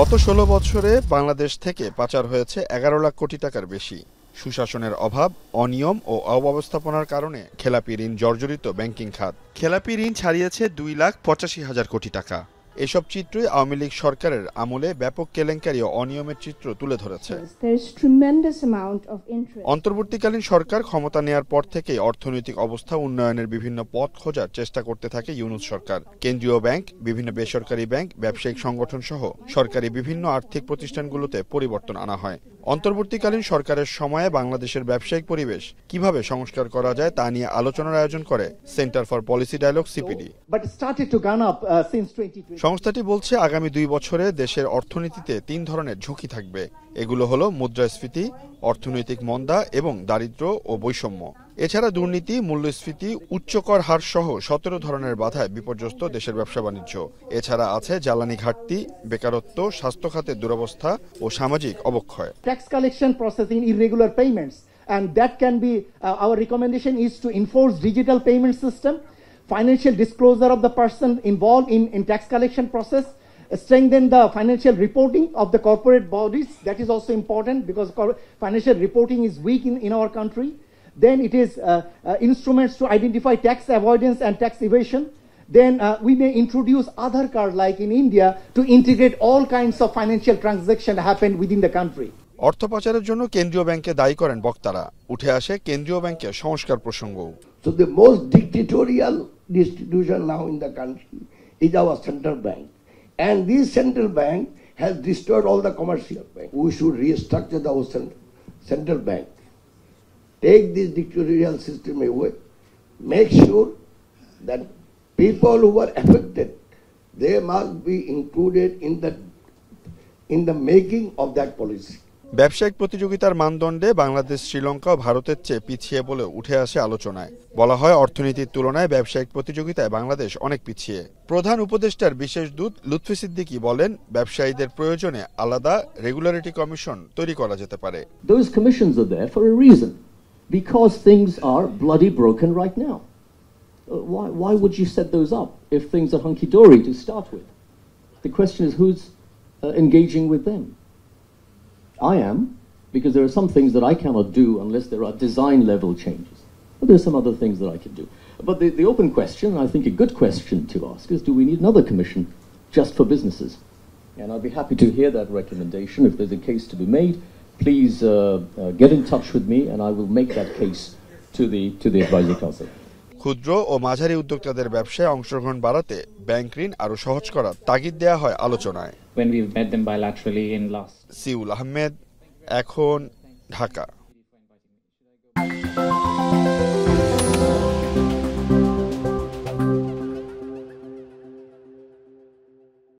গত ১৬ বছরে বাংলাদেশ থেকে পাচার হয়েছে এগারো লাখ কোটি টাকার বেশি সুশাসনের অভাব অনিয়ম ও অব্যবস্থাপনার কারণে খেলাপি ঋণ জর্জরিত ব্যাংকিং খাত খেলাপি ঋণ ছাড়িয়েছে দুই লাখ পঁচাশি হাজার কোটি টাকা এসব চিত্রই আওয়ামী লীগ সরকারের আমলে ব্যাপক কেলেঙ্কারি ও অনিয়মের চিত্র তুলে ধরেছে অন্তর্বর্তীকালীন সরকার ক্ষমতা নেয়ার পর থেকেই অর্থনৈতিক অবস্থা উন্নয়নের বিভিন্ন পথ খোঁজার চেষ্টা করতে থাকে ইউনুস সরকার কেন্দ্রীয় ব্যাংক বিভিন্ন বেসরকারি ব্যাংক ব্যবসায়িক সংগঠন সহ সরকারি বিভিন্ন আর্থিক প্রতিষ্ঠানগুলোতে পরিবর্তন আনা হয় অন্তর্বর্তীকালীন সরকারের সময়ে বাংলাদেশের ব্যবসায়িক পরিবেশ কিভাবে সংস্কার করা যায় তা নিয়ে আলোচনার আয়োজন করে centre for policy dialogue CPD uh, সংস্থাটি বলছে আগামী দুই বছরে দেশের অর্থনীতিতে তিন ধরনের ঝুঁকি থাকবে এগুলো হলো মুদ্রাস্ফীতি অর্থনৈতিক মন্দা এবং দারিদ্র ও বৈষম্য এছাড়া দুর্নীতি মূল্যস্ফীতি উচ্চকর হার সহ সতেরো ধরনের বাধায় বিপর্যস্ত দেশের ব্যবসা বাণিজ্য এছাড়া আছে জ্বালানি ঘাটতি বেকারত্ব স্বাস্থ্য খাতের দুরবস্থা ও সামাজিক অবক্ষয় tax collection processing in irregular payments and that can be uh, recommendation is to enforce digital payment system system disclosure disclosure the person involve in in tax collection process strengthen the financial reporting of the corporate bodies. That is also important because financial reporting is weak in, in our country. Then it is uh, uh, instruments to identify tax avoidance and tax evasion. Then uh, we may introduce other cards like in India to integrate all kinds of financial transactions happen within the country. অর্থ জন্য কেন্দ্রীয় ব্যাংকে দায়ী করেন বক্তারা উঠে আসে কেন্দ্রীয় ব্যাংকে সংস্কার প্রসঙ্গ So the most dictatorial institution now in the country is our central bank. And this central bank has destroyed all the commercial banks. We should restructure the central bank. Take this dictatorial system away. Make sure that people who are affected, they must be included in the in the making of that policy. ব্যবসায়িক প্রতিযোগিতার মানদণ্ডে বাংলাদেশ শ্রীলঙ্কা ও ভারতের চেয়ে পিছিয়ে বলে উঠে আসে আলোচনায় বলা হয় অর্থনীতির তুলনায় ব্যবসায়িক প্রতিযোগিতায় বাংলাদেশ অনেক পিছিয়ে প্রধান উপদেষ্টার বিশেষ দূত লুৎফি সিদ্দিকী বলেন ব্যবসায়ীদের প্রয়োজনে আলাদা রেগুলারিটি কমিশন তৈরি করা যেতে পারে engaging with them I am, because there are some things that I cannot do unless there are design level changes. But there are some other things that I can do. But the, the open question, I think a good question to ask, is do we need another commission just for businesses? And I'd be happy to hear that recommendation. If there's a case to be made, please uh, uh, get in touch with me and I will make that case to the, to the Advisory Council. ক্ষুদ্র ও মাঝারি উদ্যোক্তাদের ব্যবসায় অংশগ্রহণ বাড়াতে bank ঋণ আরো সহজ করার তাগিদ দেয়া হয় আলোচনায় সিউল আহমেদ এখন ঢাকা